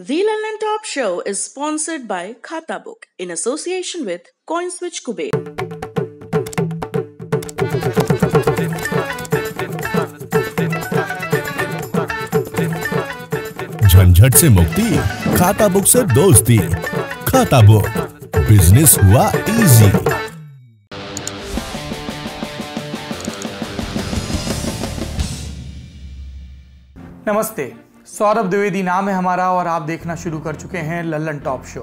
The London Top Show is sponsored by Khata Book in association with CoinSwitch Kuber. झंझट से मुक्ति खाता book से दोस्ती खाता बुक बिजनेस हुआ इजी नमस्ते सौरभ द्विवेदी नाम है हमारा और आप देखना शुरू कर चुके हैं लल्लन टॉप शो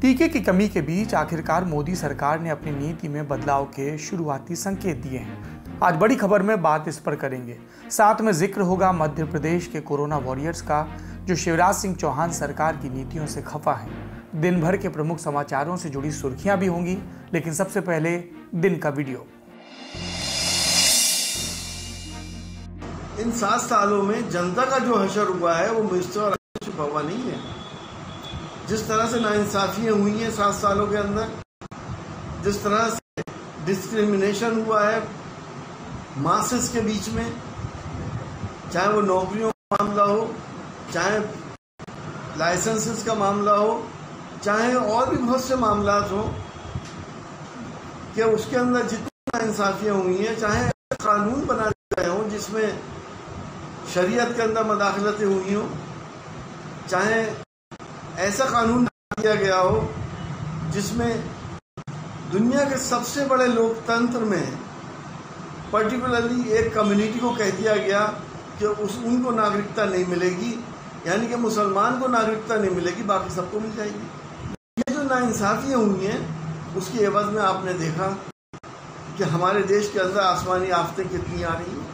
टीके की कमी के बीच आखिरकार मोदी सरकार ने अपनी नीति में बदलाव के शुरुआती संकेत दिए हैं आज बड़ी खबर में बात इस पर करेंगे साथ में जिक्र होगा मध्य प्रदेश के कोरोना वॉरियर्स का जो शिवराज सिंह चौहान सरकार की नीतियों से खफा है दिन भर के प्रमुख समाचारों से जुड़ी सुर्खियां भी होंगी लेकिन सबसे पहले दिन का वीडियो इन सात सालों में जनता का जो हशर हुआ है वो मुझसे और छुपा हुआ नहीं है जिस तरह से नाइंसाफियाँ हुई हैं सात सालों के अंदर जिस तरह से डिस्क्रिमिनेशन हुआ है मासेस के बीच में चाहे वो नौकरियों का मामला हो चाहे लाइसेंसेस का मामला हो चाहे और भी बहुत से मामला हो कि उसके अंदर जितनी इंसाफियाँ हुई हैं चाहे कानून बनाए गए हों जिसमें शरीयत के अंदर मदाखलतें हुई हों चाहे ऐसा कानून दिया गया हो जिसमें दुनिया के सबसे बड़े लोकतंत्र में पर्टिकुलरली एक कम्युनिटी को कह दिया गया कि उस उनको नागरिकता नहीं मिलेगी यानी कि मुसलमान को नागरिकता नहीं मिलेगी बाकी सबको मिल जाएगी ये जो नाइंसाफियाँ हुई हैं उसकी एवज में आपने देखा कि हमारे देश के अंदर आसमानी आफतें कितनी आ रही हैं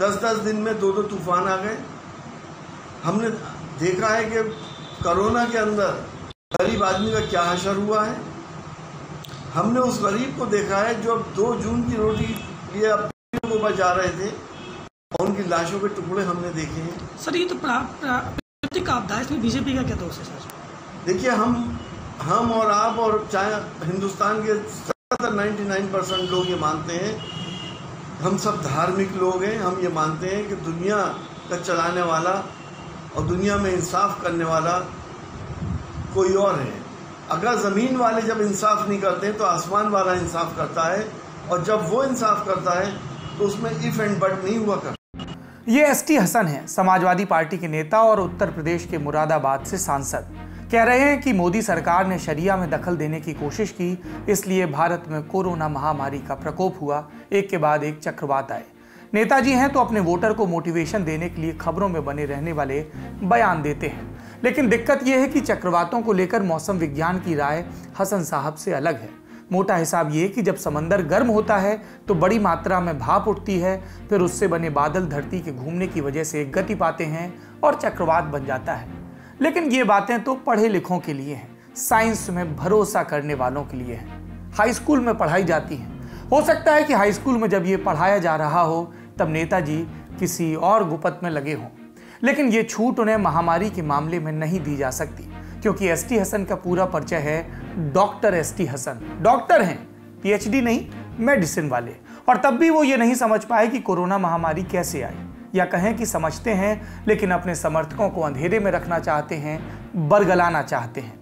दस दस दिन में दो दो तूफान आ गए हमने देखा है कि कोरोना के अंदर गरीब आदमी का क्या असर हुआ है हमने उस गरीब को देखा है जो अब दो जून की रोटी लिए अपने को बचा रहे थे और उनकी लाशों के टुकड़े हमने देखे हैं सर ये तो प्राकृतिक आपदा इसमें बीजेपी का क्या दोष है सर देखिए हम हम और आप और चाहे हिंदुस्तान के ज्यादातर नाइन्टी नाइन परसेंट लोग ये मानते हैं हम सब धार्मिक लोग हैं हम ये मानते हैं कि दुनिया का चलाने वाला और दुनिया में इंसाफ करने वाला कोई और है अगर ज़मीन वाले जब इंसाफ नहीं करते तो आसमान वाला इंसाफ करता है और जब वो इंसाफ करता है तो उसमें इफ़ एंड बट नहीं हुआ करता ये एसटी हसन है समाजवादी पार्टी के नेता और उत्तर प्रदेश के मुरादाबाद से सांसद कह रहे हैं कि मोदी सरकार ने शरिया में दखल देने की कोशिश की इसलिए भारत में कोरोना महामारी का प्रकोप हुआ एक के बाद एक चक्रवात आए नेताजी हैं तो अपने वोटर को मोटिवेशन देने के लिए खबरों में बने रहने वाले बयान देते हैं लेकिन दिक्कत यह है कि चक्रवातों को लेकर मौसम विज्ञान की राय हसन साहब से अलग है मोटा हिसाब ये कि जब समंदर गर्म होता है तो बड़ी मात्रा में भाप उठती है फिर उससे बने बादल धरती के घूमने की वजह से गति पाते हैं और चक्रवात बन जाता है लेकिन ये बातें तो पढ़े लिखों के लिए हैं साइंस में भरोसा करने वालों के लिए हैं हाई स्कूल में पढ़ाई जाती है हो सकता है कि हाई स्कूल में जब ये पढ़ाया जा रहा हो तब नेताजी किसी और गुपत में लगे हों लेकिन ये छूट उन्हें महामारी के मामले में नहीं दी जा सकती क्योंकि एस टी हसन का पूरा परिचय है doctor S T Hasan doctor हैं डी नहीं मेडिसिन वाले और तब भी वो ये नहीं समझ पाए कि कोरोना महामारी कैसे आई या कहें कि समझते हैं लेकिन अपने समर्थकों को अंधेरे में रखना चाहते हैं बरगलाना चाहते हैं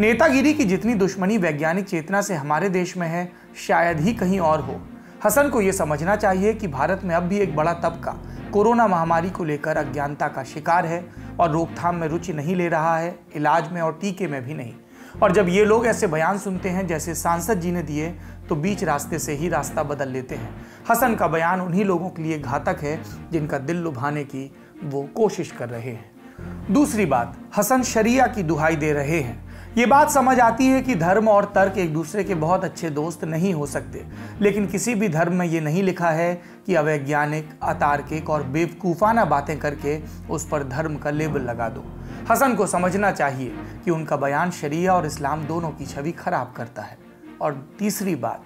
नेतागिरी की जितनी दुश्मनी वैज्ञानिक चेतना से हमारे देश में है शायद ही कहीं और हो हसन को ये समझना चाहिए कि भारत में अब भी एक बड़ा तबका कोरोना महामारी को लेकर अज्ञानता का शिकार है और रोकथाम में रुचि नहीं ले रहा है इलाज में और टीके में भी नहीं और जब ये लोग ऐसे बयान सुनते हैं जैसे सांसद जी ने दिए तो बीच रास्ते से ही रास्ता बदल लेते हैं हसन का बयान उन्हीं लोगों के लिए घातक है जिनका दिल लुभाने की वो कोशिश कर रहे हैं दूसरी बात हसन शरिया की दुहाई दे रहे हैं ये बात समझ आती है कि धर्म और तर्क एक दूसरे के बहुत अच्छे दोस्त नहीं हो सकते लेकिन किसी भी धर्म में ये नहीं लिखा है कि अवैज्ञानिक अतार्किक और बेवकूफ़ाना बातें करके उस पर धर्म का लेबल लगा दो हसन को समझना चाहिए कि उनका बयान शरिया और इस्लाम दोनों की छवि खराब करता है और तीसरी बात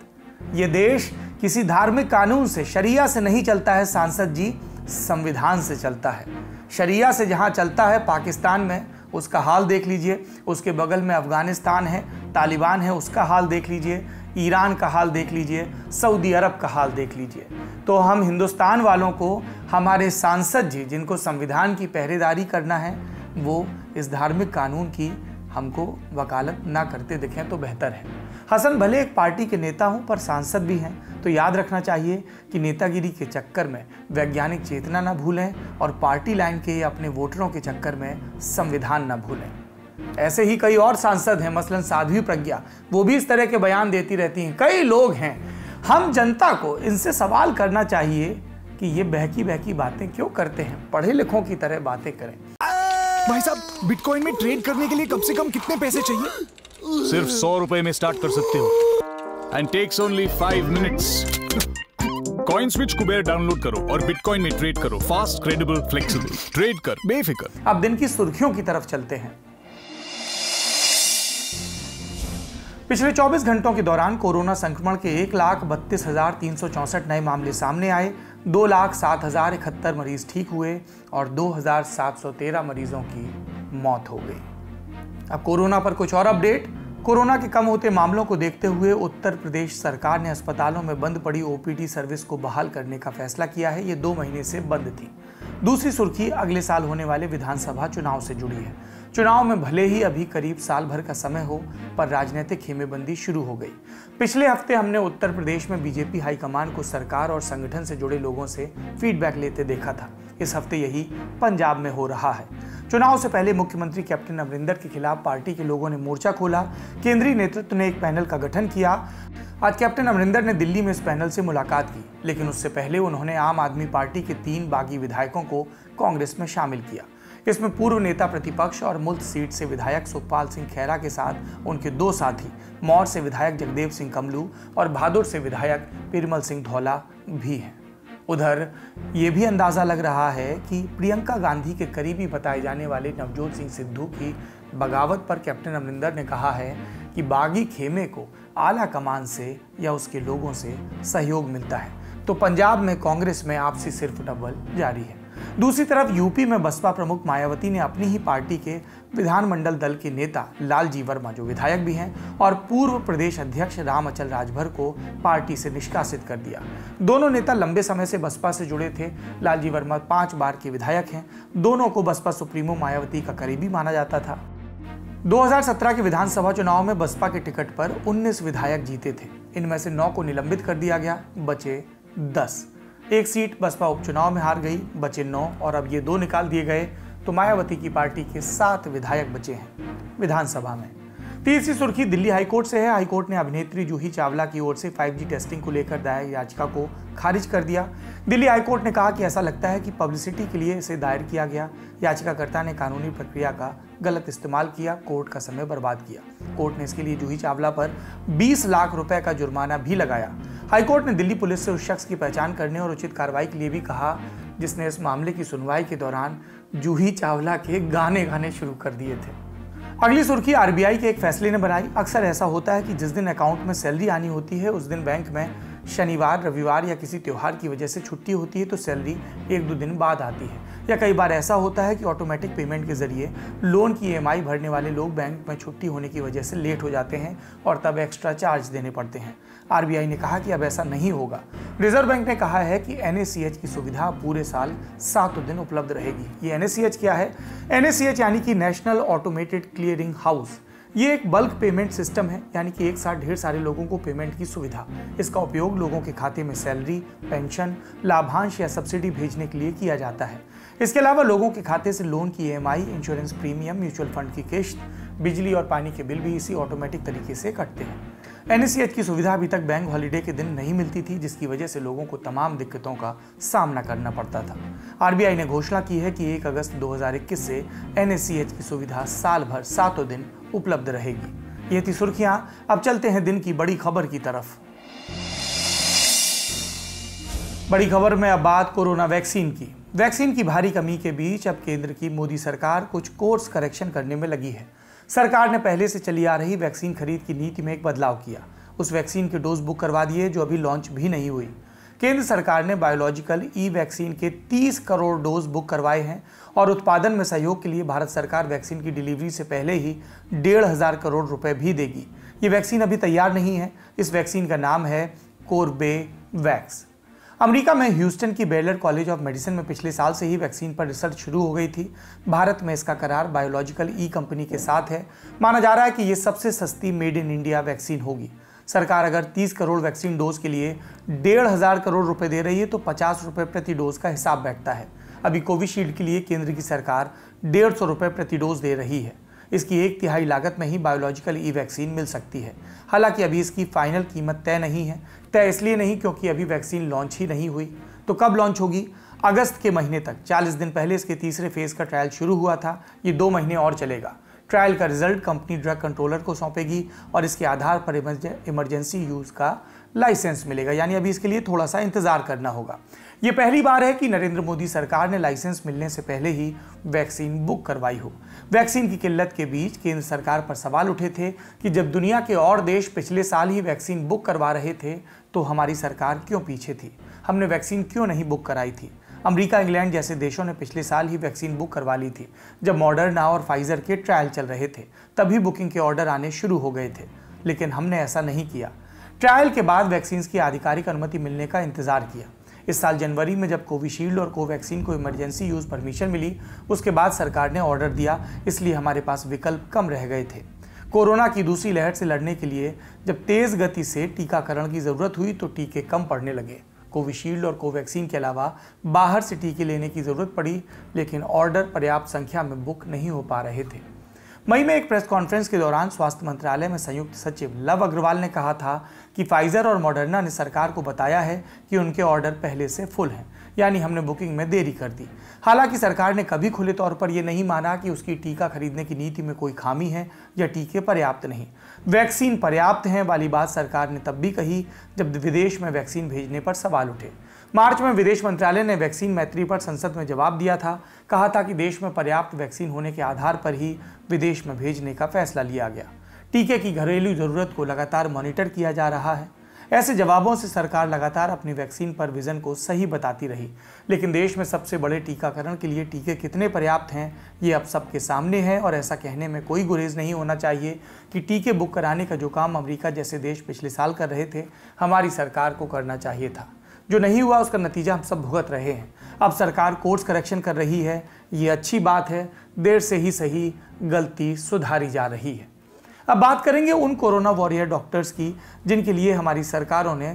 ये देश किसी धार्मिक कानून से शरिया से नहीं चलता है सांसद जी संविधान से चलता है शरिया से जहाँ चलता है पाकिस्तान में उसका हाल देख लीजिए उसके बगल में अफ़गानिस्तान है तालिबान है उसका हाल देख लीजिए ईरान का हाल देख लीजिए सऊदी अरब का हाल देख लीजिए तो हम हिंदुस्तान वालों को हमारे सांसद जी जिनको संविधान की पहरेदारी करना है वो इस धार्मिक कानून की हमको वकालत ना करते दिखें तो बेहतर है हसन भले एक पार्टी के नेता हूँ पर सांसद भी हैं तो याद रखना चाहिए कि नेतागिरी के चक्कर में वैज्ञानिक चेतना ना भूलें और पार्टी लाइन के अपने वोटरों के चक्कर में संविधान ना भूलें ऐसे ही कई और सांसद हैं मसलन साध्वी प्रज्ञा वो भी इस तरह के बयान देती रहती हैं कई लोग हैं हम जनता को इनसे सवाल करना चाहिए कि ये बहकी बहकी बातें क्यों करते हैं पढ़े लिखों की तरह बातें करें भाई साहब बिटकॉइन में ट्रेड करने के लिए कम से कम कितने पैसे चाहिए सिर्फ सौ रुपए में स्टार्ट कर सकते हो and takes only five minutes coin switch Kuber download करो और बिटकॉइन में ट्रेड करो फास्ट क्रेडिबल फ्लेक्सिबल ट्रेड कर बेफिक्र अब दिन की सुर्खियों की तरफ चलते हैं पिछले 24 घंटों के दौरान कोरोना संक्रमण के एक लाख बत्तीस हजार तीन सौ चौंसठ नए मामले सामने आए दो लाख सात हजार इकहत्तर मरीज ठीक हुए और दो हजार सात सौ तेरह मरीजों की मौत हो गई अब कोरोना पर कुछ और अपडेट कोरोना के कम होते मामलों को देखते हुए उत्तर प्रदेश सरकार ने अस्पतालों में बंद पड़ी ओपीडी सर्विस को बहाल करने का फैसला किया है ये दो महीने से बंद थी दूसरी सुर्खी अगले साल होने वाले विधानसभा चुनाव से जुड़ी है चुनाव में भले ही अभी करीब साल भर का समय हो पर राजनीतिक खेमेबंदी शुरू हो गई पिछले हफ्ते हमने उत्तर प्रदेश में बीजेपी हाईकमान को सरकार और संगठन से जुड़े लोगों से फीडबैक लेते देखा था इस हफ्ते यही पंजाब में हो रहा है चुनाव से पहले मुख्यमंत्री कैप्टन अमरिंदर के खिलाफ पार्टी के लोगों ने मोर्चा खोला केंद्रीय नेतृत्व ने एक पैनल का गठन किया आज कैप्टन अमरिंदर ने दिल्ली में इस पैनल से मुलाकात की लेकिन उससे पहले उन्होंने आम आदमी पार्टी के तीन बागी विधायकों को कांग्रेस में शामिल किया इसमें पूर्व नेता प्रतिपक्ष और मुल्क सीट से विधायक सुखपाल सिंह खैरा के साथ उनके दो साथी मौर से विधायक जगदेव सिंह कमलू और भादुर से विधायक पिरमल सिंह धौला भी हैं उधर ये भी अंदाज़ा लग रहा है कि प्रियंका गांधी के करीबी बताए जाने वाले नवजोत सिंह सिद्धू की बगावत पर कैप्टन अमरिंदर ने कहा है कि बागी खेमे को आला कमान से या उसके लोगों से सहयोग मिलता है तो पंजाब में कांग्रेस में आपसी सिर्फ डबल जारी है दूसरी तरफ यूपी में बसपा प्रमुख मायावती ने अपनी ही पार्टी के विधानमंडल दल के नेता लालजी वर्मा जो विधायक भी हैं और पूर्व प्रदेश अध्यक्ष राम अचल राजभर को पार्टी से निष्कासित कर दिया दोनों नेता लंबे समय से बसपा से जुड़े थे लालजी वर्मा पांच बार के विधायक हैं दोनों को बसपा सुप्रीमो मायावती का करीबी माना जाता था 2017 के विधानसभा चुनाव में बसपा के टिकट पर 19 विधायक जीते थे इनमें से 9 को निलंबित कर दिया गया बचे 10 एक सीट बसपा उपचुनाव में हार गई बचे नौ और अब ये दो निकाल दिए गए तो मायावती की पार्टी के सात विधायक बचे हैं विधानसभा में तीसरी सुर्खी दिल्ली हाईकोर्ट से है हाईकोर्ट ने अभिनेत्री जूही चावला की ओर से 5G टेस्टिंग को लेकर दायर याचिका को खारिज कर दिया दिल्ली हाईकोर्ट ने कहा कि ऐसा लगता है कि पब्लिसिटी के लिए इसे दायर किया गया याचिकाकर्ता ने कानूनी प्रक्रिया का गलत इस्तेमाल किया कोर्ट का समय बर्बाद किया कोर्ट ने इसके लिए जूही चावला पर 20 लाख रुपए का जुर्माना भी लगाया हाईकोर्ट ने दिल्ली पुलिस से उस शख्स की पहचान करने और उचित कार्रवाई के लिए भी कहा जिसने इस मामले की सुनवाई के दौरान जूही चावला के गाने गाने शुरू कर दिए थे अगली सुर्खी आरबीआई के एक फैसले ने बनाई अक्सर ऐसा होता है कि जिस दिन अकाउंट में सैलरी आनी होती है उस दिन बैंक में शनिवार रविवार या किसी त्यौहार की वजह से छुट्टी होती है तो सैलरी एक दो दिन बाद आती है या कई बार ऐसा होता है कि ऑटोमेटिक पेमेंट के ज़रिए लोन की ई e भरने वाले लोग बैंक में छुट्टी होने की वजह से लेट हो जाते हैं और तब एक्स्ट्रा चार्ज देने पड़ते हैं आर ने कहा कि अब ऐसा नहीं होगा रिजर्व बैंक ने कहा है कि एन की सुविधा पूरे साल सातों दिन उपलब्ध रहेगी ये एन क्या है एन यानी कि नेशनल ऑटोमेटेड क्लियरिंग हाउस ये एक बल्क पेमेंट सिस्टम है यानी कि एक साथ ढेर सारे लोगों को पेमेंट की सुविधा इसका उपयोग लोगों के खाते में सैलरी पेंशन लाभांश या सब्सिडी भेजने के लिए किया जाता है इसके अलावा लोगों के खाते से लोन की ई इंश्योरेंस प्रीमियम म्यूचुअल फंड की किश्त बिजली और पानी के बिल भी इसी ऑटोमेटिक तरीके से कटते हैं एन e की सुविधा अभी तक बैंक हॉलीडे के दिन नहीं मिलती थी जिसकी वजह से लोगों को तमाम दिक्कतों का सामना करना पड़ता था आर ने घोषणा की है कि 1 अगस्त 2021 से एन e की सुविधा साल भर सातों दिन उपलब्ध रहेगी ये थी सुर्खियां अब चलते हैं दिन की बड़ी खबर की तरफ बड़ी खबर में अब बात कोरोना वैक्सीन की वैक्सीन की भारी कमी के बीच अब केंद्र की मोदी सरकार कुछ कोर्स करेक्शन करने में लगी है सरकार ने पहले से चली आ रही वैक्सीन खरीद की नीति में एक बदलाव किया उस वैक्सीन के डोज बुक करवा दिए जो अभी लॉन्च भी नहीं हुई केंद्र सरकार ने बायोलॉजिकल ई वैक्सीन के 30 करोड़ डोज बुक करवाए हैं और उत्पादन में सहयोग के लिए भारत सरकार वैक्सीन की डिलीवरी से पहले ही डेढ़ हज़ार करोड़ रुपए भी देगी ये वैक्सीन अभी तैयार नहीं है इस वैक्सीन का नाम है कोरबे वैक्स अमेरिका में ह्यूस्टन की बेलर कॉलेज ऑफ मेडिसिन में पिछले साल से ही वैक्सीन पर रिसर्च शुरू हो गई थी भारत में इसका करार बायोलॉजिकल ई कंपनी के साथ है माना जा रहा है कि ये सबसे सस्ती मेड इन इंडिया वैक्सीन होगी सरकार अगर 30 करोड़ वैक्सीन डोज के लिए डेढ़ हज़ार करोड़ रुपए दे रही है तो पचास रुपये प्रति डोज का हिसाब बैठता है अभी कोविशील्ड के लिए केंद्र की सरकार डेढ़ सौ रुपये प्रति डोज दे रही है इसकी एक तिहाई लागत में ही बायोलॉजिकल ई वैक्सीन मिल सकती है हालांकि अभी इसकी फाइनल कीमत तय नहीं है तय इसलिए नहीं क्योंकि अभी वैक्सीन लॉन्च ही नहीं हुई तो कब लॉन्च होगी अगस्त के महीने तक 40 दिन पहले इसके तीसरे फेज़ का ट्रायल शुरू हुआ था ये दो महीने और चलेगा ट्रायल का रिजल्ट कंपनी ड्रग कंट्रोलर को सौंपेगी और इसके आधार पर इमरजेंसी यूज़ का लाइसेंस मिलेगा यानी अभी इसके लिए थोड़ा सा इंतज़ार करना होगा ये पहली बार है कि नरेंद्र मोदी सरकार ने लाइसेंस मिलने से पहले ही वैक्सीन बुक करवाई हो वैक्सीन की किल्लत के बीच केंद्र सरकार पर सवाल उठे थे कि जब दुनिया के और देश पिछले साल ही वैक्सीन बुक करवा रहे थे तो हमारी सरकार क्यों पीछे थी हमने वैक्सीन क्यों नहीं बुक कराई थी अमेरिका इंग्लैंड जैसे देशों ने पिछले साल ही वैक्सीन बुक करवा ली थी जब मॉडर्ना और फाइजर के ट्रायल चल रहे थे तभी बुकिंग के ऑर्डर आने शुरू हो गए थे लेकिन हमने ऐसा नहीं किया ट्रायल के बाद वैक्सीन की आधिकारिक अनुमति मिलने का इंतजार किया इस साल जनवरी में जब कोविशील्ड और कोवैक्सीन को इमरजेंसी यूज़ परमिशन मिली उसके बाद सरकार ने ऑर्डर दिया इसलिए हमारे पास विकल्प कम रह गए थे कोरोना की दूसरी लहर से लड़ने के लिए जब तेज़ गति से टीकाकरण की ज़रूरत हुई तो टीके कम पड़ने लगे कोविशील्ड और कोवैक्सीन के अलावा बाहर से टीके लेने की ज़रूरत पड़ी लेकिन ऑर्डर पर्याप्त संख्या में बुक नहीं हो पा रहे थे मई में एक प्रेस कॉन्फ्रेंस के दौरान स्वास्थ्य मंत्रालय में संयुक्त सचिव लव अग्रवाल ने कहा था कि फाइजर और मॉडर्ना ने सरकार को बताया है कि उनके ऑर्डर पहले से फुल हैं यानी हमने बुकिंग में देरी कर दी हालांकि सरकार ने कभी खुले तौर पर यह नहीं माना कि उसकी टीका खरीदने की नीति में कोई खामी है या टीके पर्याप्त नहीं वैक्सीन पर्याप्त हैं वाली बात सरकार ने तब भी कही जब विदेश में वैक्सीन भेजने पर सवाल उठे मार्च में विदेश मंत्रालय ने वैक्सीन मैत्री पर संसद में जवाब दिया था कहा था कि देश में पर्याप्त वैक्सीन होने के आधार पर ही विदेश में भेजने का फैसला लिया गया टीके की घरेलू जरूरत को लगातार मॉनिटर किया जा रहा है ऐसे जवाबों से सरकार लगातार अपनी वैक्सीन पर विजन को सही बताती रही लेकिन देश में सबसे बड़े टीकाकरण के लिए टीके कितने पर्याप्त हैं ये अब सबके सामने है और ऐसा कहने में कोई गुरेज नहीं होना चाहिए कि टीके बुक कराने का जो काम अमरीका जैसे देश पिछले साल कर रहे थे हमारी सरकार को करना चाहिए था जो नहीं हुआ उसका नतीजा हम सब भुगत रहे हैं अब सरकार कोर्स करेक्शन कर रही है ये अच्छी बात है देर से ही सही गलती सुधारी जा रही है अब बात करेंगे उन कोरोना वॉरियर डॉक्टर्स की जिनके लिए हमारी सरकारों ने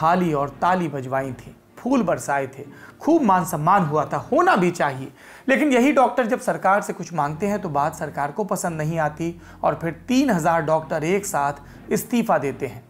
थाली और ताली बजवाई थी फूल बरसाए थे खूब मान सम्मान हुआ था होना भी चाहिए लेकिन यही डॉक्टर जब सरकार से कुछ मांगते हैं तो बात सरकार को पसंद नहीं आती और फिर तीन हज़ार डॉक्टर एक साथ इस्तीफा देते हैं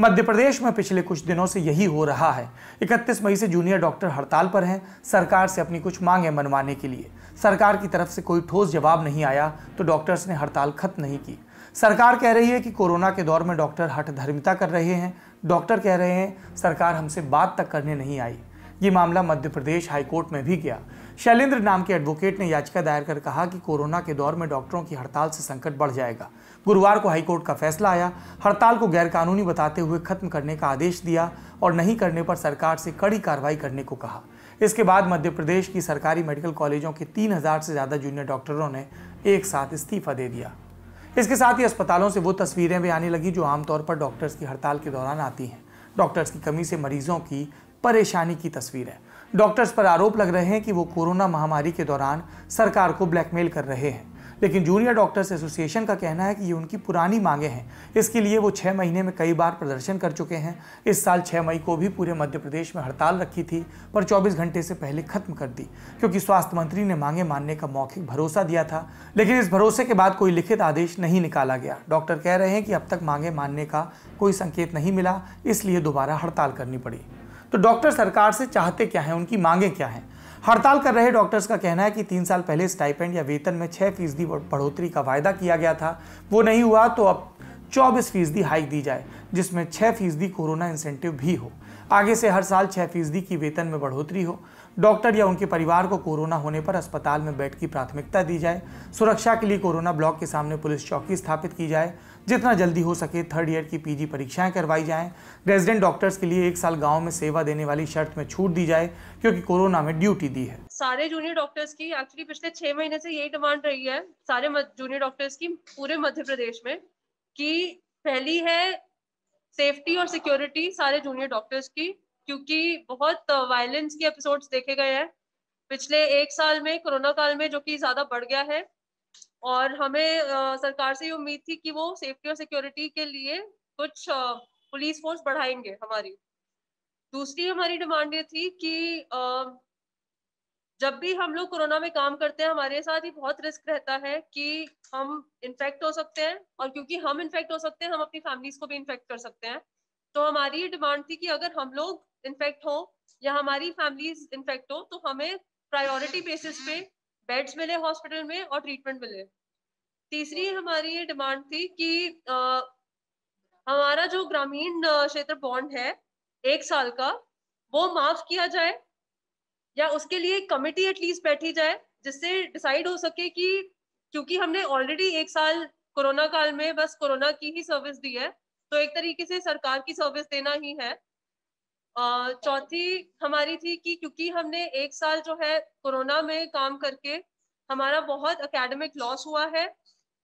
मध्य प्रदेश में पिछले कुछ दिनों से यही हो रहा है 31 मई से जूनियर डॉक्टर हड़ताल पर हैं सरकार से अपनी कुछ मांगें मनवाने के लिए सरकार की तरफ से कोई ठोस जवाब नहीं आया तो डॉक्टर्स ने हड़ताल खत्म नहीं की सरकार कह रही है कि कोरोना के दौर में डॉक्टर हठ धर्मिता कर रहे हैं डॉक्टर कह रहे हैं सरकार हमसे बात तक करने नहीं आई ये मामला मध्य प्रदेश हाईकोर्ट में भी गया शैलेंद्र नाम के एडवोकेट ने याचिका दायर कर कहा कि कोरोना के दौर में डॉक्टरों की हड़ताल से संकट बढ़ जाएगा गुरुवार को हाईकोर्ट का फैसला आया हड़ताल को गैरकानूनी बताते हुए खत्म करने का आदेश दिया और नहीं करने पर सरकार से कड़ी कार्रवाई करने को कहा इसके बाद मध्य प्रदेश की सरकारी मेडिकल कॉलेजों के 3000 से ज़्यादा जूनियर डॉक्टरों ने एक साथ इस्तीफा दे दिया इसके साथ ही अस्पतालों से वो तस्वीरें भी आने लगी जो आमतौर पर डॉक्टर्स की हड़ताल के दौरान आती हैं डॉक्टर्स की कमी से मरीजों की परेशानी की तस्वीर है डॉक्टर्स पर आरोप लग रहे हैं कि वो कोरोना महामारी के दौरान सरकार को ब्लैकमेल कर रहे हैं लेकिन जूनियर डॉक्टर्स एसोसिएशन का कहना है कि ये उनकी पुरानी मांगे हैं इसके लिए वो छः महीने में कई बार प्रदर्शन कर चुके हैं इस साल छः मई को भी पूरे मध्य प्रदेश में हड़ताल रखी थी पर चौबीस घंटे से पहले खत्म कर दी क्योंकि स्वास्थ्य मंत्री ने मांगे मानने का मौखिक भरोसा दिया था लेकिन इस भरोसे के बाद कोई लिखित आदेश नहीं निकाला गया डॉक्टर कह रहे हैं कि अब तक मांगे मानने का कोई संकेत नहीं मिला इसलिए दोबारा हड़ताल करनी पड़ी तो डॉक्टर सरकार से चाहते क्या हैं उनकी मांगे क्या हैं हड़ताल कर रहे डॉक्टर्स का कहना है कि तीन साल पहले स्टाइपेंड या वेतन में छह फीसदी बढ़ोतरी का वायदा किया गया था वो नहीं हुआ तो अब चौबीस फीसदी हाइक दी जाए जिसमें छह फीसदी कोरोना इंसेंटिव भी हो आगे से हर साल छह फीसदी की वेतन में बढ़ोतरी हो डॉक्टर या उनके परिवार को कोरोना होने पर अस्पताल में बेड की प्राथमिकता दी जाए सुरक्षा के लिए कोरोना ब्लॉक के सामने पुलिस चौकी स्थापित की जाए जितना जल्दी हो सके थर्ड ईयर की पीजी परीक्षाएं करवाई जाएं रेजिडेंट डॉक्टर्स के लिए एक साल गांव में सेवा देने वाली शर्त में छूट दी जाए क्योंकि कोरोना में ड्यूटी दी है सारे जूनियर डॉक्टर्स की एक्चुअली पिछले छह महीने से यही डिमांड रही है सारे जूनियर डॉक्टर्स की पूरे मध्य प्रदेश में की पहली है सेफ्टी और सिक्योरिटी सारे जूनियर डॉक्टर्स की क्योंकि बहुत वायलेंस के एपिसोड्स देखे गए हैं पिछले एक साल में कोरोना काल में जो कि ज़्यादा बढ़ गया है और हमें आ, सरकार से ये उम्मीद थी कि वो सेफ्टी और सिक्योरिटी के लिए कुछ आ, पुलिस फोर्स बढ़ाएंगे हमारी दूसरी हमारी डिमांड ये थी कि आ, जब भी हम लोग कोरोना में काम करते हैं हमारे साथ ही बहुत रिस्क रहता है कि हम इन्फेक्ट हो सकते हैं और क्योंकि हम इन्फेक्ट हो सकते हैं हम अपनी फैमिलीज को भी इन्फेक्ट कर सकते हैं तो हमारी ये डिमांड थी कि अगर हम लोग इन्फेक्ट हो या हमारी फैमिली इन्फेक्ट हो तो हमें प्रायोरिटी बेसिस पे बेड्स मिले हॉस्पिटल में और ट्रीटमेंट मिले तीसरी हमारी ये डिमांड थी कि आ, हमारा जो ग्रामीण क्षेत्र बॉन्ड है एक साल का वो माफ किया जाए या उसके लिए कमेटी एटलीस्ट बैठी जाए जिससे डिसाइड हो सके कि क्योंकि हमने ऑलरेडी एक साल कोरोना काल में बस कोरोना की ही सर्विस दी है तो एक तरीके से सरकार की सर्विस देना ही है चौथी हमारी थी कि क्योंकि हमने एक साल जो है कोरोना में काम करके हमारा बहुत एकेडमिक लॉस हुआ है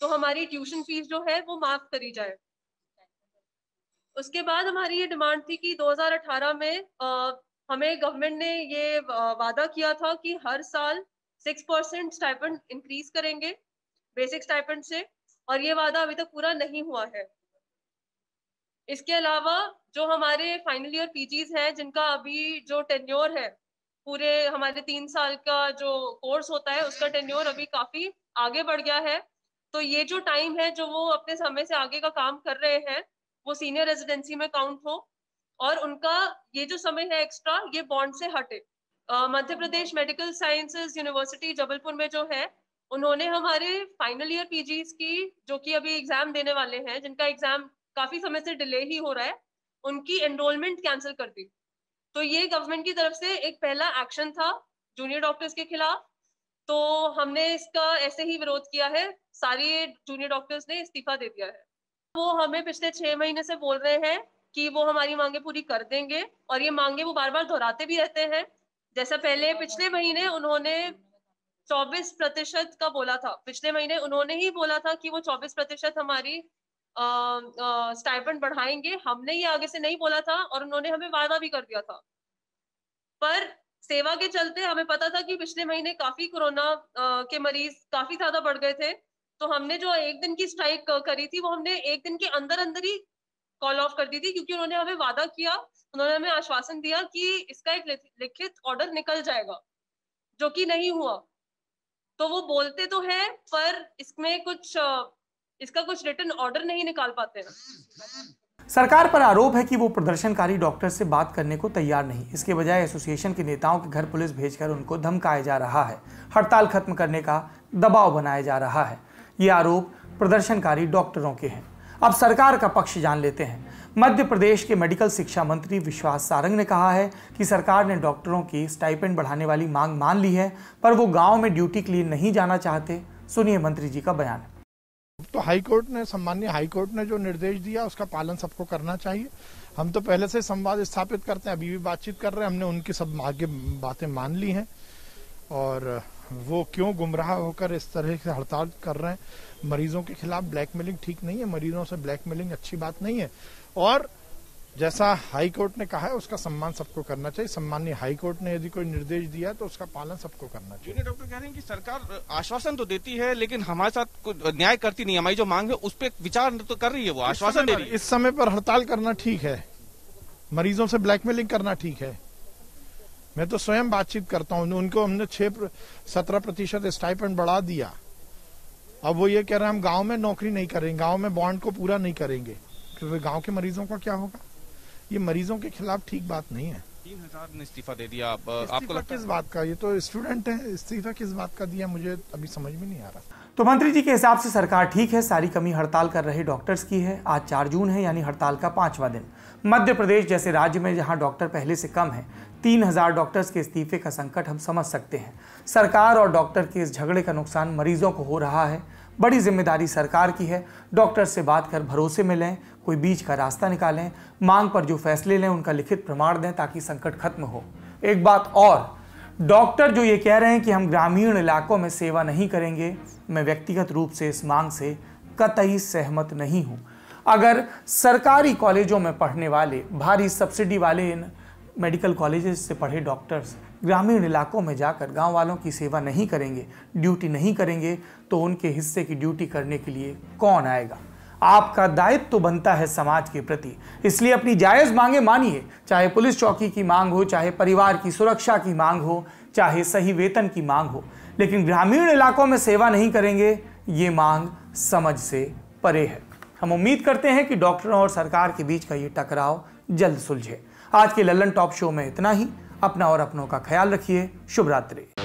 तो हमारी ट्यूशन फीस जो है वो माफ करी जाए उसके बाद हमारी ये डिमांड थी कि 2018 में आ, हमें गवर्नमेंट ने ये वादा किया था कि हर साल सिक्स परसेंट स्टाइपेंड इंक्रीज करेंगे बेसिक स्टाइपेंड से और ये वादा अभी तक पूरा नहीं हुआ है इसके अलावा जो हमारे फाइनल ईयर पीजीज हैं जिनका अभी जो टेन्योर है पूरे हमारे तीन साल का जो कोर्स होता है उसका टेन्योर अभी काफी आगे बढ़ गया है तो ये जो टाइम है जो वो अपने समय से आगे का काम कर रहे हैं वो सीनियर रेजिडेंसी में काउंट हो और उनका ये जो समय है एक्स्ट्रा ये बॉन्ड से हटे Madhya Pradesh medical sciences university Jabalpur में जो है उन्होंने हमारे फाइनल ईयर पीजीज की जो कि अभी एग्जाम देने वाले हैं जिनका एग्जाम काफी समय से डिले ही हो रहा है उनकी एनरोलमेंट कैंसिल कर दी तो ये गवर्नमेंट की तरफ से एक पहला एक्शन था जूनियर डॉक्टर्स के खिलाफ तो हमने इसका ऐसे ही विरोध किया है सारी जूनियर डॉक्टर्स ने इस्तीफा दे दिया है वो हमें पिछले छह महीने से बोल रहे हैं कि वो हमारी मांगे पूरी कर देंगे और ये मांगे वो बार बार दोहराते भी रहते हैं जैसा पहले पिछले महीने उन्होंने 24 प्रतिशत का बोला था पिछले महीने उन्होंने ही बोला था कि वो 24 प्रतिशत हमारी स्टाइपेंड बढ़ाएंगे हमने ये आगे से नहीं बोला था और उन्होंने हमें वादा भी कर दिया था पर सेवा के चलते हमें पता था कि पिछले महीने काफी कोरोना के मरीज काफी ज्यादा बढ़ गए थे तो हमने जो एक दिन की स्ट्राइक करी थी वो हमने एक दिन के अंदर अंदर ही कॉल ऑफ कर दी थी क्योंकि उन्होंने हमें वादा किया उन्होंने हमें आश्वासन दिया कि इसका एक लिखित ऑर्डर निकल जाएगा जो कि नहीं हुआ तो वो बोलते तो है पर इसमें कुछ इसका कुछ रिटर्न ऑर्डर नहीं निकाल पाते हैं सरकार पर आरोप है कि वो प्रदर्शनकारी डॉक्टर से बात करने को तैयार नहीं इसके बजाय एसोसिएशन के नेताओं के घर पुलिस भेजकर उनको धमकाया जा रहा है हड़ताल खत्म करने का दबाव बनाया जा रहा है ये आरोप प्रदर्शनकारी डॉक्टरों के हैं अब सरकार का पक्ष जान लेते हैं मध्य प्रदेश के मेडिकल शिक्षा मंत्री विश्वास सारंग ने कहा है कि सरकार ने डॉक्टरों की स्टाइपेंड बढ़ाने वाली मांग मान ली है पर वो गांव में ड्यूटी के लिए नहीं जाना चाहते सुनिए मंत्री जी का बयान तो हाईकोर्ट ने सम्मान्य हाईकोर्ट ने जो निर्देश दिया उसका पालन सबको करना चाहिए हम तो पहले से संवाद स्थापित करते हैं अभी भी बातचीत कर रहे हैं हमने उनकी सब आगे बातें मान ली हैं और वो क्यों गुमराह होकर इस तरह से हड़ताल कर रहे हैं मरीजों के खिलाफ ब्लैकमेलिंग ठीक नहीं है मरीजों से ब्लैकमेलिंग अच्छी बात नहीं है और जैसा हाई कोर्ट ने कहा है उसका सम्मान सबको करना चाहिए सम्मान्य हाई कोर्ट ने यदि कोई निर्देश दिया तो उसका पालन सबको करना चाहिए डॉक्टर कह रहे हैं कि सरकार आश्वासन तो देती है लेकिन हमारे साथ न्याय करती नहीं हमारी जो मांग है उस पर विचार तो कर रही है वो आश्वासन दे रही है इस समय पर हड़ताल करना ठीक है मरीजों से ब्लैकमेलिंग करना ठीक है मैं तो स्वयं बातचीत करता हूँ उनको हमने छह सत्रह प्रतिशत स्टाइपेंड बढ़ा दिया अब वो ये कह रहे हैं हम गांव में नौकरी नहीं करेंगे गांव में बॉन्ड को पूरा नहीं करेंगे क्योंकि गांव के मरीजों का क्या होगा ये मरीजों के खिलाफ ठीक बात नहीं है तीन हजार ने इस्तीफा दे दिया आप, आपको लगता किस बात का ये तो स्टूडेंट है इस्तीफा किस बात का दिया मुझे अभी समझ में नहीं आ रहा तो मंत्री जी के हिसाब से सरकार ठीक है सारी कमी हड़ताल कर रहे डॉक्टर्स की है आज चार जून है यानी हड़ताल का पांचवा दिन मध्य प्रदेश जैसे राज्य में जहां डॉक्टर पहले से कम है तीन हजार डॉक्टर्स के इस्तीफे का संकट हम समझ सकते हैं सरकार और डॉक्टर के इस झगड़े का नुकसान मरीजों को हो रहा है बड़ी जिम्मेदारी सरकार की है डॉक्टर से बात कर भरोसे में लें कोई बीच का रास्ता निकालें मांग पर जो फैसले लें उनका लिखित प्रमाण दें ताकि संकट खत्म हो एक बात और डॉक्टर जो ये कह रहे हैं कि हम ग्रामीण इलाकों में सेवा नहीं करेंगे मैं व्यक्तिगत रूप से इस मांग से कतई सहमत नहीं हूँ अगर सरकारी कॉलेजों में पढ़ने वाले भारी सब्सिडी वाले इन मेडिकल कॉलेजेस से पढ़े डॉक्टर्स ग्रामीण इलाकों में जाकर गांव वालों की सेवा नहीं करेंगे ड्यूटी नहीं करेंगे तो उनके हिस्से की ड्यूटी करने के लिए कौन आएगा आपका दायित्व तो बनता है समाज के प्रति इसलिए अपनी जायज़ मांगे मानिए चाहे पुलिस चौकी की मांग हो चाहे परिवार की सुरक्षा की मांग हो चाहे सही वेतन की मांग हो लेकिन ग्रामीण इलाकों में सेवा नहीं करेंगे ये मांग समझ से परे है हम उम्मीद करते हैं कि डॉक्टरों और सरकार के बीच का ये टकराव जल्द सुलझे आज के लल्लन टॉप शो में इतना ही अपना और अपनों का ख्याल रखिए शुभ रात्रि